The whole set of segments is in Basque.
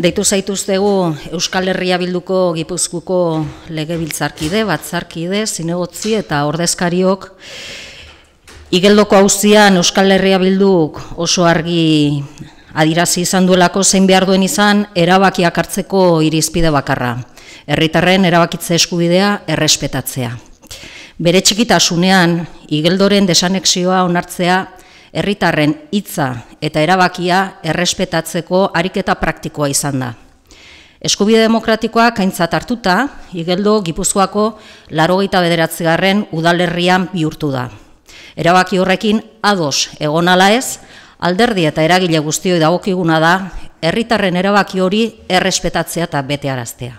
Deitu zaituztegu Euskal Herria Bilduko Gipuzkuko legebiltzarkide, batzarkide, zinegotzi eta ordezkariok Igeldoko hauzian Euskal Herria Bilduk oso argi adirazi izan duelako zein behar duen izan erabakiak hartzeko irizpide bakarra. Herritarren erabakitze eskubidea errespetatzea. Bere txikitasunean, igeldoren desanexioa onartzea herritarren hitza eta erabakia errespetatzeko ariketa praktikoa izan da. Eskubide demokratikoa kaintzat hartuta, igeldo Gipuzkoako larogeita bederatzigarren udalerrian bihurtu da. Erabaki horrekin ados egon ala ez, alderdi eta eragile guztioi dagokiguna da, herritarren erabaki hori errespetatzea eta betearaztea.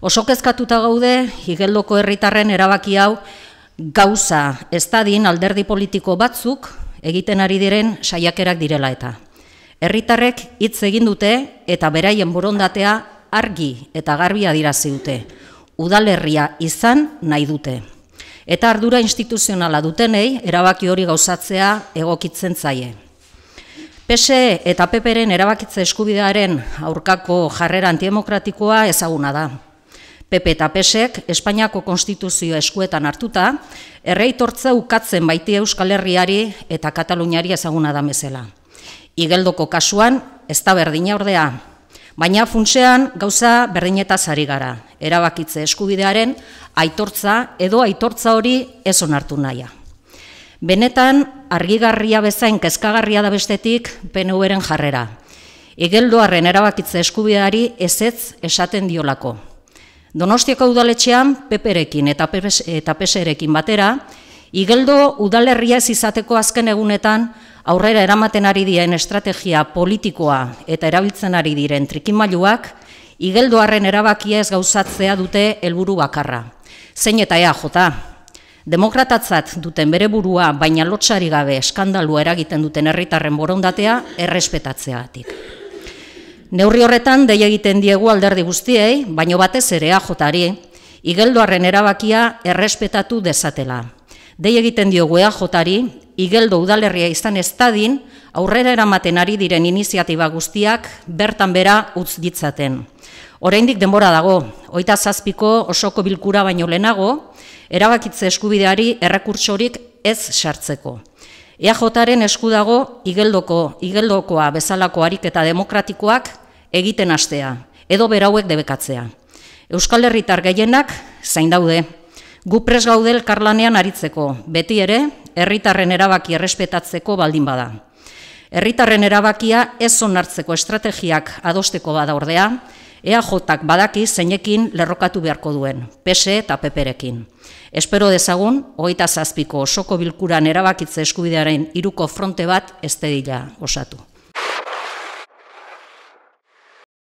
Oso kezkatuta gaude, igeldoko herritarren erabaki hau gauza ez dadin alderdi politiko batzuk, egiten ari diren saiakerak direla eta. Herritarrek hitz egin dute eta beraien borondatea argi eta garbia dirazi dute. Udalerria izan nahi dute. Eta ardura instituzionala dutenei erabaki hori gauzatzea egokitzen zaie. PSE eta PPren erabakitze eskubidearen aurkako jarrera antidemokratikoa ezaguna da. PP eta PSek Espainiako Konstituzioa eskuetan hartuta, erreitortza ukatzen baiti Euskal Herriari eta Kataluniari ezaguna da mezela. Igeldoko kasuan, ez da berdina ordea, baina funtsean gauza berdineta zari gara, erabakitze eskubidearen aitortza edo aitortza hori ez onartu naia. Benetan, argigarria bezain kezkagarria da bestetik pnv jarrera. Igeldoaren erabakitze eskubideari ezetz esaten diolako. Donostiako udaletxean peperekin eta, eta peserekin batera, igeldo udalerria ez izateko azken egunetan aurrera eramaten ari dien estrategia politikoa eta erabiltzen ari diren trikimailuak, igeldoarren erabakia ez gauzatzea dute helburu bakarra. Zein eta ea jota, demokratatzat duten bere burua, baina lotxari gabe eskandalua eragiten duten herritarren borondatea atik. Neurri horretan dei egiten diegu alderdi guztiei, baino batez ere ajotari, igeldoarren erabakia errespetatu dezatela. Dei egiten diogu aj igeldo udalerria izan estadin, aurrera eramaten ari diren iniziatiba guztiak bertan bera utz ditzaten. Oraindik denbora dago, oita zazpiko osoko bilkura baino lehenago, erabakitze eskubideari errekurtsorik ez sartzeko. EAJaren esku dago igeldoko igeldokoa bezalako ariketa demokratikoak egiten astea, edo berauek debekatzea. Euskal Herritar gehienak zain daude. Gu pres gaudel karlanean aritzeko, beti ere, herritarren erabaki errespetatzeko baldin bada. Herritarren erabakia ez onartzeko estrategiak adosteko bada ordea, EAJak badaki zeinekin lerrokatu beharko duen, PSE eta PPrekin. Espero dezagun, hogeita zazpiko osoko bilkuran erabakitze eskubidearen iruko fronte bat ez osatu.